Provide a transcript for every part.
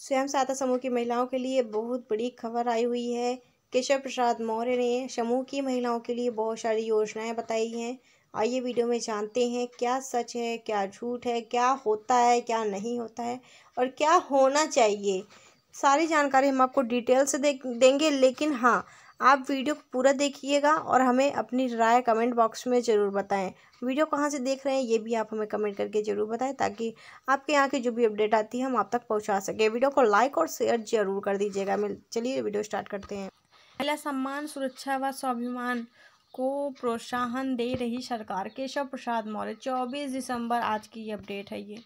स्वयं सहायता समूह की महिलाओं के लिए बहुत बड़ी खबर आई हुई है केशव प्रसाद मौर्य ने समूह की महिलाओं के लिए बहुत सारी योजनाएं बताई हैं आइए वीडियो में जानते हैं क्या सच है क्या झूठ है क्या होता है क्या नहीं होता है और क्या होना चाहिए सारी जानकारी हम आपको डिटेल से दे देंगे लेकिन हाँ आप वीडियो को पूरा देखिएगा और हमें अपनी राय कमेंट बॉक्स में ज़रूर बताएं वीडियो कहाँ से देख रहे हैं ये भी आप हमें कमेंट करके ज़रूर बताएं ताकि आपके यहाँ की जो भी अपडेट आती है हम आप तक पहुँचा सकें वीडियो को लाइक और शेयर ज़रूर कर दीजिएगा चलिए वीडियो स्टार्ट करते हैं महिला सम्मान सुरक्षा व स्वाभिमान को प्रोत्साहन दे रही सरकार केशव प्रसाद मौर्य चौबीस दिसंबर आज की अपडेट है ये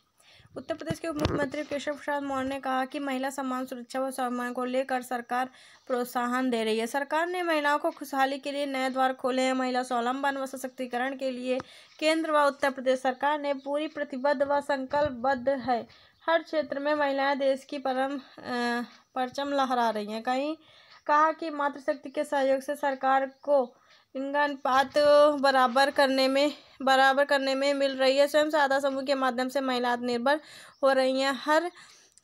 उत्तर प्रदेश के उप मुख्यमंत्री केशव प्रसाद मौर्य ने कहा कि महिला सम्मान सुरक्षा व सम्मान को लेकर सरकार प्रोत्साहन दे रही है सरकार ने महिलाओं को खुशहाली के लिए नए द्वार खोले हैं महिला स्वावलंबन व सशक्तिकरण के लिए केंद्र व उत्तर प्रदेश सरकार ने पूरी प्रतिबद्ध व संकल्पबद्ध है हर क्षेत्र में महिलाएं देश की परम परचम लहरा रही हैं कहीं कहा कि मातृशक्ति के सहयोग से सरकार को लिंग अनुपात बराबर करने में बराबर करने में मिल रही है स्वयं सहायता समूह के माध्यम से महिला आत्मनिर्भर हो रही हैं हर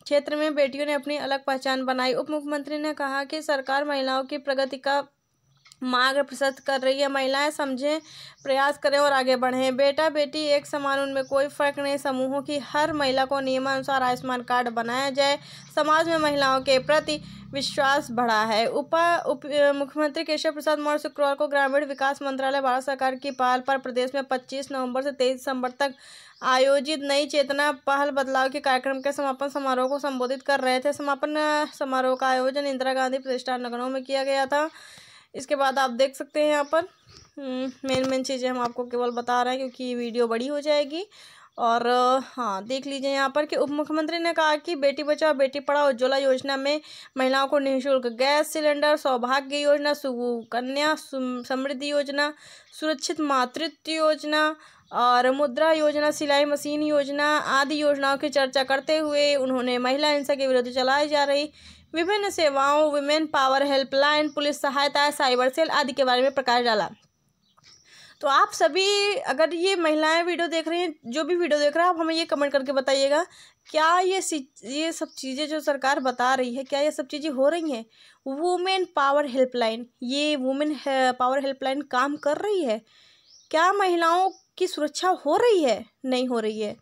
क्षेत्र में बेटियों ने अपनी अलग पहचान बनाई उप मुख्यमंत्री ने कहा कि सरकार महिलाओं की प्रगति का मार्ग प्रशस्त कर रही है महिलाएं समझें प्रयास करें और आगे बढ़ें बेटा बेटी एक समान उनमें कोई फर्क नहीं समूहों की हर महिला को नियमानुसार आयुष्मान कार्ड बनाया जाए समाज में महिलाओं के प्रति विश्वास बढ़ा है उपा उप मुख्यमंत्री केशव प्रसाद मौर्य शुक्रवार को ग्रामीण विकास मंत्रालय भारत सरकार की पहल पर प्रदेश में 25 नवंबर से 23 दिसंबर तक आयोजित नई चेतना पहल बदलाव के कार्यक्रम के समापन समारोह को संबोधित कर रहे थे समापन समारोह का आयोजन इंदिरा गांधी प्रतिष्ठान लखनऊ में किया गया था इसके बाद आप देख सकते हैं यहाँ पर हम्म, मेन मेन चीज़ें हम आपको केवल बता रहे हैं क्योंकि वीडियो बड़ी हो जाएगी और हाँ देख लीजिए यहाँ पर कि उप मुख्यमंत्री ने कहा कि बेटी बचाओ बेटी पढ़ाओ उज्ज्वला योजना में महिलाओं को निःशुल्क गैस सिलेंडर सौभाग्य योजना सुकन्या समृद्धि योजना सुरक्षित मातृत्व योजना और मुद्रा योजना सिलाई मशीन योजना आदि योजनाओं की चर्चा करते हुए उन्होंने महिला हिंसा के विरुद्ध चलाई जा रही विभिन्न सेवाओं वुमेन पावर हेल्पलाइन पुलिस सहायता साइबर सेल आदि के बारे में प्रकाश डाला तो आप सभी अगर ये महिलाएं वीडियो देख रही हैं जो भी वीडियो देख रहा है आप हमें ये कमेंट करके बताइएगा क्या ये ये सब चीज़ें जो सरकार बता रही है क्या ये सब चीज़ें हो रही हैं वुमेन पावर हेल्पलाइन ये वुमेन पावर हेल्पलाइन काम कर रही है क्या महिलाओं की सुरक्षा हो रही है नहीं हो रही है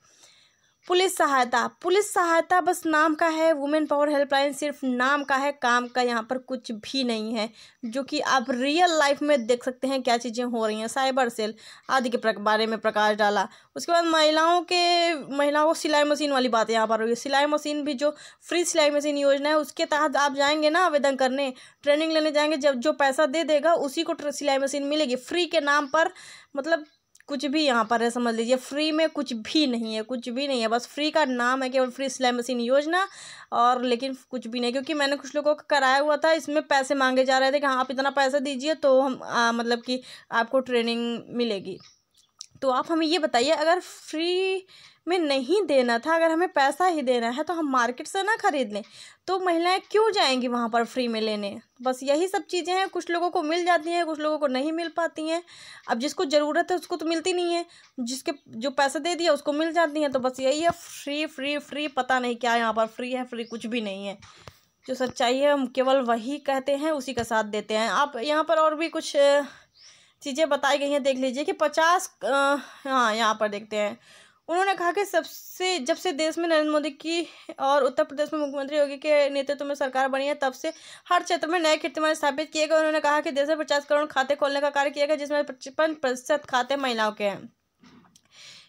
पुलिस सहायता पुलिस सहायता बस नाम का है वुमेन पावर हेल्पलाइन सिर्फ नाम का है काम का यहाँ पर कुछ भी नहीं है जो कि आप रियल लाइफ में देख सकते हैं क्या चीज़ें हो रही हैं साइबर सेल आदि के बारे में प्रकाश डाला उसके बाद महिलाओं के महिलाओं को सिलाई मशीन वाली बात यहाँ पर हुई सिलाई मशीन भी जो फ्री सिलाई मशीन योजना है उसके तहत आप जाएंगे ना आवेदन करने ट्रेनिंग लेने जाएंगे जब जो पैसा दे देगा उसी को सिलाई मशीन मिलेगी फ्री के नाम पर मतलब कुछ भी यहाँ पर है समझ लीजिए फ्री में कुछ भी नहीं है कुछ भी नहीं है बस फ्री का नाम है केवल फ्री सिलाई मशीन योजना और लेकिन कुछ भी नहीं क्योंकि मैंने कुछ लोगों को कराया हुआ था इसमें पैसे मांगे जा रहे थे कि हाँ आप इतना पैसा दीजिए तो हम आ, मतलब कि आपको ट्रेनिंग मिलेगी तो आप हमें ये बताइए अगर फ्री में नहीं देना था अगर हमें पैसा ही देना है तो हम मार्केट से ना ख़रीद लें तो महिलाएं क्यों जाएंगी वहाँ पर फ्री में लेने बस यही सब चीज़ें हैं कुछ लोगों को मिल जाती हैं कुछ लोगों को नहीं मिल पाती हैं अब जिसको ज़रूरत है उसको तो मिलती नहीं है जिसके जो पैसा दे दिया उसको मिल जाती हैं तो बस यही है फ्री फ्री फ्री पता नहीं क्या यहाँ पर फ्री है फ्री कुछ भी नहीं है जो सच्चाई है हम केवल वही कहते हैं उसी का साथ देते हैं आप यहाँ पर और भी कुछ चीज़ें बताई गई हैं देख लीजिए कि पचास हाँ यहाँ पर देखते हैं उन्होंने कहा कि सबसे जब से देश में नरेंद्र मोदी की और उत्तर प्रदेश में मुख्यमंत्री योगी के नेतृत्व में सरकार बनी है तब से हर क्षेत्र में नए कीर्तिमान स्थापित किए गए उन्होंने कहा कि देश में पचास करोड़ खाते खोलने का कार्य किया गया जिसमें पचपन प्रतिशत खाते महिलाओं के हैं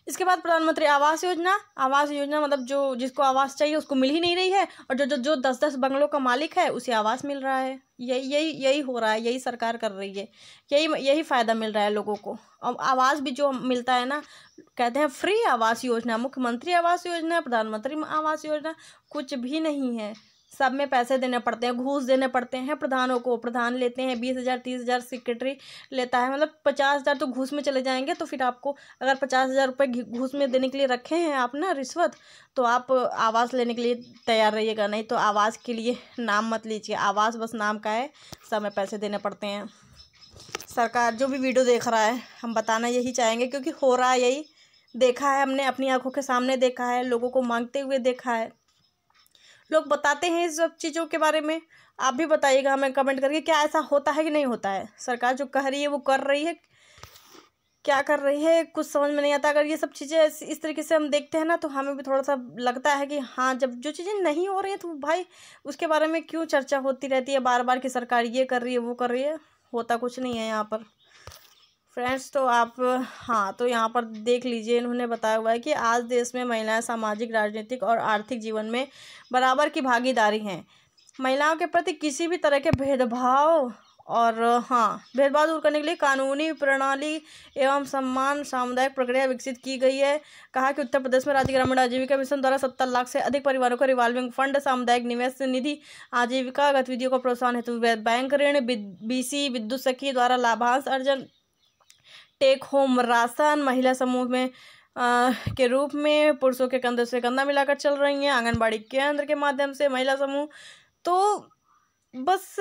इसके बाद प्रधानमंत्री आवास योजना आवास योजना मतलब जो जिसको आवास चाहिए उसको मिल ही नहीं रही है और जो जो जो दस दस बंगलों का मालिक है उसे आवास मिल रहा है यही यही यही हो रहा है यही सरकार कर रही है यही यही फ़ायदा मिल रहा है लोगों को और आवास भी जो मिलता है ना कहते हैं फ्री आवास योजना मुख्यमंत्री आवास योजना प्रधानमंत्री आवास योजना कुछ भी नहीं है सब में पैसे देने पड़ते हैं घूस देने पड़ते हैं प्रधानों को प्रधान लेते हैं बीस हज़ार तीस हज़ार सेक्रेटरी लेता है मतलब पचास हज़ार तो घूस में चले जाएंगे तो फिर आपको अगर पचास हज़ार रुपये घूस में देने के लिए रखे हैं आप ना रिश्वत तो आप आवाज़ लेने के लिए तैयार रहिएगा नहीं तो आवाज़ के लिए नाम मत लीजिए आवाज़ बस नाम का है सब में पैसे देने पड़ते हैं सरकार जो भी वीडियो देख रहा है हम बताना यही चाहेंगे क्योंकि हो रहा है यही देखा है हमने अपनी आंखों के सामने देखा है लोगों को मांगते हुए देखा है लोग बताते हैं इस सब चीज़ों के बारे में आप भी बताइएगा हमें कमेंट करके क्या ऐसा होता है कि नहीं होता है सरकार जो कह रही है वो कर रही है क्या कर रही है कुछ समझ में नहीं आता अगर ये सब चीज़ें इस तरीके से हम देखते हैं ना तो हमें भी थोड़ा सा लगता है कि हाँ जब जो चीज़ें नहीं हो रही है तो भाई उसके बारे में क्यों चर्चा होती रहती है बार बार कि सरकार ये कर रही है वो कर रही है होता कुछ नहीं है यहाँ पर फ्रेंड्स तो आप हाँ तो यहाँ पर देख लीजिए इन्होंने बताया हुआ है कि आज देश में महिलाएं सामाजिक राजनीतिक और आर्थिक जीवन में बराबर की भागीदारी हैं महिलाओं के प्रति किसी भी तरह के भेदभाव और हाँ भेदभाव दूर करने के लिए कानूनी प्रणाली एवं सम्मान सामुदायिक प्रक्रिया विकसित की गई है कहा कि उत्तर प्रदेश में राज्य ग्रामीण आजीविका मिशन द्वारा सत्तर लाख से अधिक परिवारों को रिवॉल्विंग फंड सामुदायिक निवेश निधि आजीविका गतिविधियों को प्रोत्साहन हेतु बैंक ऋण बीसी विद्युत सखी द्वारा लाभांश अर्जन टेक होम राशन महिला समूह में आ, के रूप में पुरुषों के कंधे से कंधा मिलाकर चल रही हैं आंगनबाड़ी केंद्र के माध्यम से महिला समूह तो बस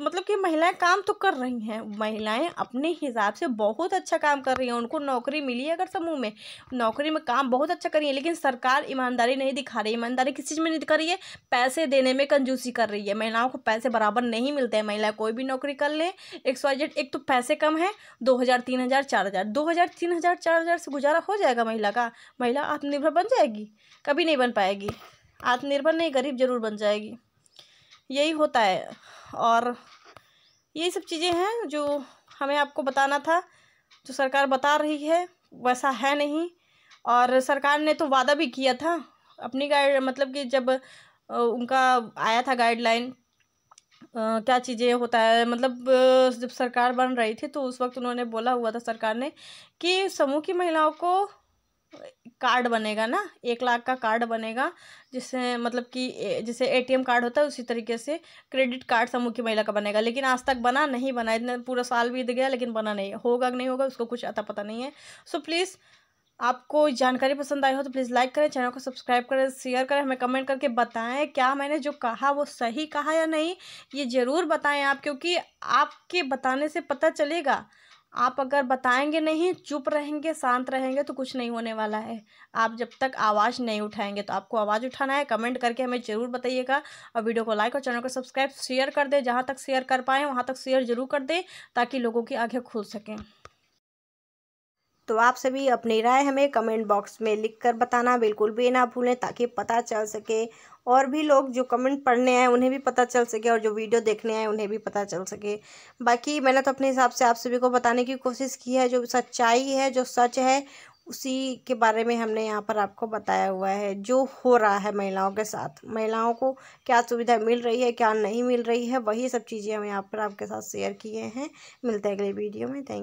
मतलब कि महिलाएं काम तो कर रही हैं महिलाएं अपने हिसाब से बहुत अच्छा काम कर रही हैं उनको नौकरी मिली है अगर समूह में नौकरी में काम बहुत अच्छा कर रही है लेकिन सरकार ईमानदारी नहीं दिखा रही ईमानदारी किस चीज़ में नहीं दिखा रही है पैसे देने में कंजूसी कर रही है महिलाओं को पैसे बराबर नहीं मिलते हैं महिलाएं कोई भी नौकरी कर लें एक सौ एक तो पैसे कम है दो हज़ार तीन हज़ार चार हज़ार दो हज़ार तीन हज़ार चार हज़ार से गुजारा हो जाएगा महिला का महिला आत्मनिर्भर बन जाएगी कभी नहीं बन पाएगी आत्मनिर्भर नहीं गरीब जरूर बन जाएगी यही होता है और यही सब चीज़ें हैं जो हमें आपको बताना था जो सरकार बता रही है वैसा है नहीं और सरकार ने तो वादा भी किया था अपनी गाइड मतलब कि जब उनका आया था गाइडलाइन क्या चीज़ें होता है मतलब जब सरकार बन रही थी तो उस वक्त उन्होंने बोला हुआ था सरकार ने कि समूह की महिलाओं को कार्ड बनेगा ना एक लाख का कार्ड बनेगा जिससे मतलब कि जैसे एटीएम कार्ड होता है उसी तरीके से क्रेडिट कार्ड समूह की महिला का बनेगा लेकिन आज तक बना नहीं बना इतना पूरा साल बीत गया लेकिन बना नहीं होगा कि नहीं होगा उसको कुछ अता पता नहीं है सो प्लीज़ आपको जानकारी पसंद आई हो तो प्लीज़ लाइक करें चैनल को सब्सक्राइब करें शेयर करें हमें कमेंट करके बताएं क्या मैंने जो कहा वो सही कहा या नहीं ये ज़रूर बताएं आप क्योंकि आपके बताने से पता चलेगा आप अगर बताएंगे नहीं चुप रहेंगे शांत रहेंगे तो कुछ नहीं होने वाला है आप जब तक आवाज़ नहीं उठाएंगे तो आपको आवाज़ उठाना है कमेंट करके हमें ज़रूर बताइएगा और वीडियो को लाइक और चैनल को सब्सक्राइब शेयर कर दें जहाँ तक शेयर कर पाएँ वहाँ तक शेयर जरूर कर दें ताकि लोगों की आँखें खुल सकें तो आप सभी अपनी राय हमें कमेंट बॉक्स में लिख कर बताना बिल्कुल भी ना भूलें ताकि पता चल सके और भी लोग जो कमेंट पढ़ने आए उन्हें भी पता चल सके और जो वीडियो देखने आए उन्हें भी पता चल सके बाकी मैंने तो अपने हिसाब से आप सभी को बताने की कोशिश की है जो सच्चाई है जो सच है उसी के बारे में हमने यहाँ पर आपको बताया हुआ है जो हो रहा है महिलाओं के साथ महिलाओं को क्या सुविधा मिल रही है क्या नहीं मिल रही है वही सब चीज़ें हम यहाँ पर आपके साथ शेयर किए हैं मिलते हैं अगले वीडियो में थैंक